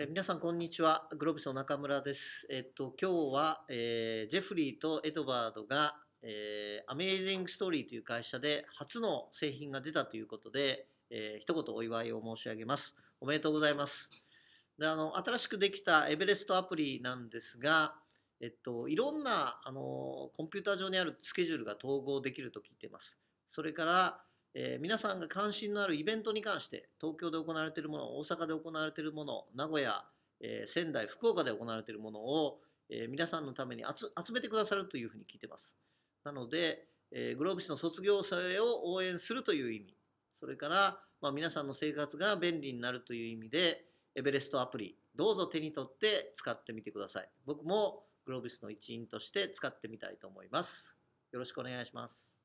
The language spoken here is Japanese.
え皆さん、こんにちは。グロービスの中村です。えっと、今日は、えー、ジェフリーとエドワードが、えー、アメイジングストーリーという会社で初の製品が出たということで、えー、一言お祝いを申し上げます。おめでとうございます。であの新しくできたエベレストアプリなんですが、えっと、いろんなあのコンピューター上にあるスケジュールが統合できると聞いています。それから、えー、皆さんが関心のあるイベントに関して東京で行われているもの大阪で行われているもの名古屋、えー、仙台福岡で行われているものを、えー、皆さんのために集めてくださるというふうに聞いてますなので、えグローブスの卒業生を応援するという意味それから、まあ、皆さんの生活が便利になるという意味でエベレストアプリどうぞ手に取って使ってみてください僕もグロービスの一員として使ってみたいと思いますよろしくお願いします